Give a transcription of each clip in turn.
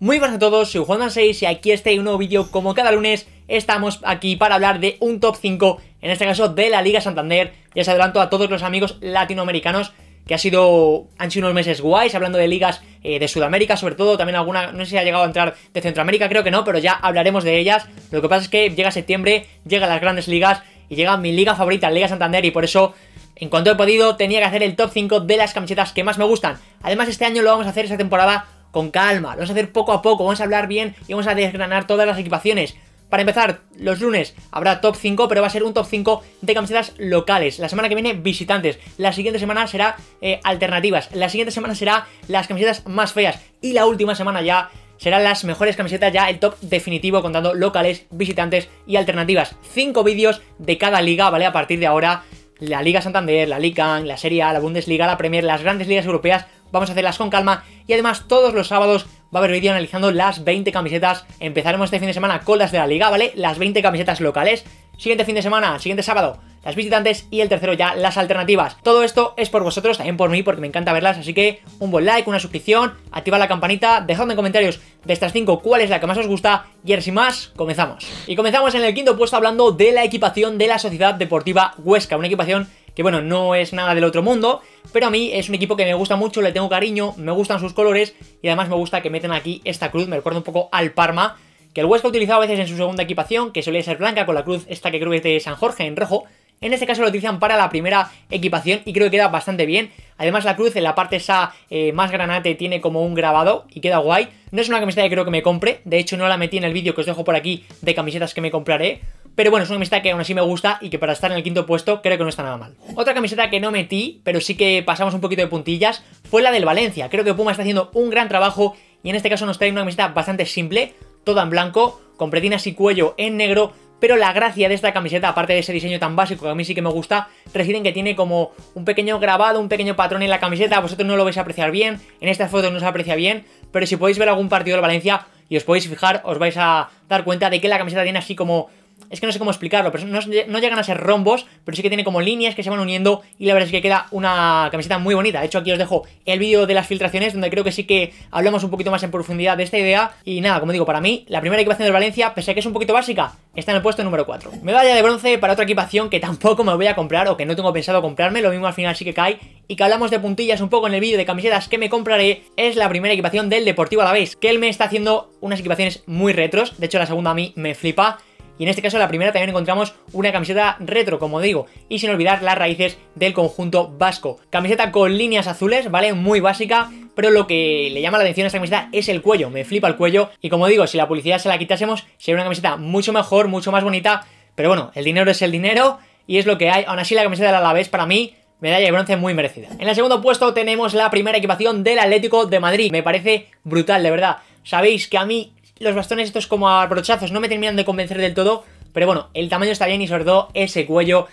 Muy buenas a todos, soy Juan6 y aquí está un nuevo vídeo. Como cada lunes, estamos aquí para hablar de un top 5, en este caso de la Liga Santander. Ya se adelanto a todos los amigos latinoamericanos que ha sido, han sido unos meses guays, hablando de ligas eh, de Sudamérica, sobre todo, también alguna, no sé si ha llegado a entrar de Centroamérica, creo que no, pero ya hablaremos de ellas. Lo que pasa es que llega septiembre, llegan las grandes ligas y llega mi liga favorita, la Liga Santander, y por eso en cuanto he podido, tenía que hacer el top 5 de las camisetas que más me gustan. Además, este año lo vamos a hacer esta temporada con calma, lo vamos a hacer poco a poco, vamos a hablar bien y vamos a desgranar todas las equipaciones. Para empezar, los lunes habrá top 5, pero va a ser un top 5 de camisetas locales. La semana que viene, visitantes. La siguiente semana será eh, alternativas. La siguiente semana será las camisetas más feas. Y la última semana ya serán las mejores camisetas, ya el top definitivo, contando locales, visitantes y alternativas. 5 vídeos de cada liga, ¿vale? A partir de ahora, la Liga Santander, la Liga la Serie A, la Bundesliga, la Premier, las grandes ligas europeas vamos a hacerlas con calma y además todos los sábados va a haber vídeo analizando las 20 camisetas. Empezaremos este fin de semana con las de la liga, ¿vale? Las 20 camisetas locales. Siguiente fin de semana, siguiente sábado, las visitantes y el tercero ya las alternativas. Todo esto es por vosotros, también por mí, porque me encanta verlas, así que un buen like, una suscripción, activa la campanita, dejadme en comentarios de estas 5 cuál es la que más os gusta y ahora sin más, comenzamos. Y comenzamos en el quinto puesto hablando de la equipación de la Sociedad Deportiva Huesca, una equipación que bueno, no es nada del otro mundo, pero a mí es un equipo que me gusta mucho, le tengo cariño, me gustan sus colores y además me gusta que meten aquí esta cruz, me recuerda un poco al Parma, que el ha utilizado a veces en su segunda equipación, que solía ser blanca con la cruz esta que creo que es de San Jorge en rojo, en este caso lo utilizan para la primera equipación y creo que queda bastante bien. Además la cruz en la parte esa eh, más granate tiene como un grabado y queda guay. No es una camiseta que creo que me compre, de hecho no la metí en el vídeo que os dejo por aquí de camisetas que me compraré, pero bueno, es una camiseta que aún así me gusta y que para estar en el quinto puesto creo que no está nada mal. Otra camiseta que no metí, pero sí que pasamos un poquito de puntillas, fue la del Valencia. Creo que Puma está haciendo un gran trabajo y en este caso nos trae una camiseta bastante simple, toda en blanco, con pretinas y cuello en negro, pero la gracia de esta camiseta, aparte de ese diseño tan básico que a mí sí que me gusta, reside en que tiene como un pequeño grabado, un pequeño patrón en la camiseta, vosotros no lo vais a apreciar bien, en estas fotos no se aprecia bien, pero si podéis ver algún partido del Valencia y os podéis fijar, os vais a dar cuenta de que la camiseta tiene así como es que no sé cómo explicarlo, pero no, llegan a ser rombos, pero sí que tiene como líneas que se van uniendo y la verdad es que queda una camiseta muy bonita. De hecho, aquí os dejo el vídeo de las filtraciones, donde creo que sí que hablamos un poquito más en profundidad de esta idea. Y nada, como digo, para mí, la primera equipación del Valencia, pese a que es un poquito básica, está en el puesto número 4. Medalla de bronce para otra equipación que tampoco me voy a comprar o que no tengo pensado comprarme, lo mismo al final sí que cae. Y que hablamos de puntillas un poco en el vídeo de camisetas que me compraré, es la primera equipación del Deportivo Alavés, que él me está haciendo unas equipaciones muy retros, de hecho la segunda a mí me flipa, y en este caso, la primera también encontramos una camiseta retro, como digo, y sin olvidar las raíces del conjunto vasco. Camiseta con líneas azules, ¿vale? Muy básica, pero lo que le llama la atención a esta camiseta es el cuello, me flipa el cuello y como digo, si la publicidad se la quitásemos sería una camiseta mucho mejor, mucho más bonita, pero bueno, el dinero es el dinero y es lo que hay, aún así la camiseta la Alavés para mí Medalla de bronce muy merecida. En el segundo puesto tenemos la primera equipación del Atlético de Madrid. Me parece brutal, de verdad. Sabéis que a mí los bastones estos como a brochazos no me terminan de convencer del todo, pero bueno, el tamaño está bien y sobre todo ese cuello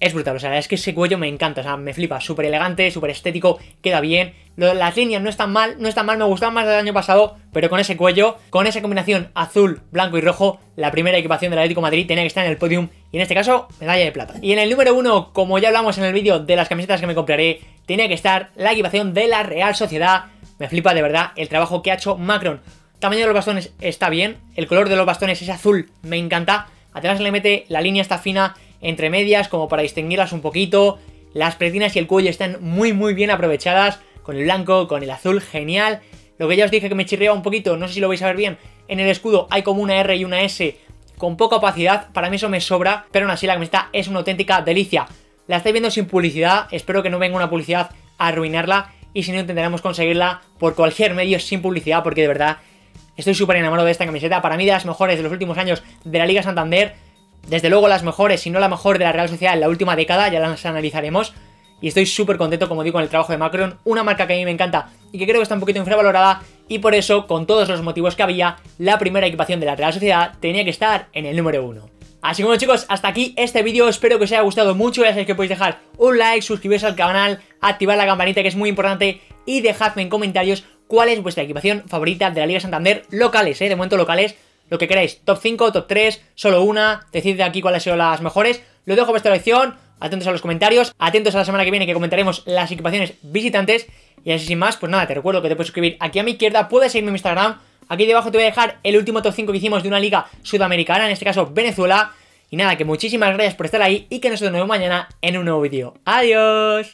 es brutal, o sea, es que ese cuello me encanta, o sea, me flipa, súper elegante, súper estético, queda bien. Las líneas no están mal, no están mal, me gustaban más del año pasado, pero con ese cuello, con esa combinación azul, blanco y rojo, la primera equipación del Atlético de Madrid tenía que estar en el podium, y en este caso, medalla de plata. Y en el número uno, como ya hablamos en el vídeo de las camisetas que me compraré, tenía que estar la equipación de la Real Sociedad. Me flipa de verdad el trabajo que ha hecho Macron Tamaño de los bastones está bien. El color de los bastones es azul, me encanta. Además le mete la línea está fina entre medias, como para distinguirlas un poquito. Las pretinas y el cuello están muy muy bien aprovechadas, con el blanco, con el azul, genial. Lo que ya os dije que me chirriaba un poquito, no sé si lo vais a ver bien, en el escudo hay como una R y una S con poca opacidad, para mí eso me sobra, pero aún así la camiseta es una auténtica delicia. La estáis viendo sin publicidad, espero que no venga una publicidad a arruinarla y si no intentaremos conseguirla por cualquier medio sin publicidad porque de verdad Estoy súper enamorado de esta camiseta. Para mí de las mejores de los últimos años de la Liga Santander. Desde luego las mejores, si no la mejor de la Real Sociedad en la última década. Ya las analizaremos. Y estoy súper contento, como digo, con el trabajo de Macron. Una marca que a mí me encanta y que creo que está un poquito infravalorada. Y por eso, con todos los motivos que había, la primera equipación de la Real Sociedad tenía que estar en el número uno. Así que bueno chicos, hasta aquí este vídeo, espero que os haya gustado mucho, ya sabéis que podéis dejar un like, suscribiros al canal, activar la campanita que es muy importante y dejadme en comentarios cuál es vuestra equipación favorita de la Liga Santander locales, ¿eh? De momento locales, lo que queráis. Top 5, top 3, solo una. de aquí cuáles son las mejores. Lo dejo a vuestra elección. Atentos a los comentarios. Atentos a la semana que viene que comentaremos las equipaciones visitantes. Y así sin más, pues nada, te recuerdo que te puedes suscribir aquí a mi izquierda. Puedes seguirme en Instagram. Aquí debajo te voy a dejar el último top 5 que hicimos de una liga sudamericana, en este caso Venezuela. Y nada, que muchísimas gracias por estar ahí y que nos vemos mañana en un nuevo vídeo. ¡Adiós!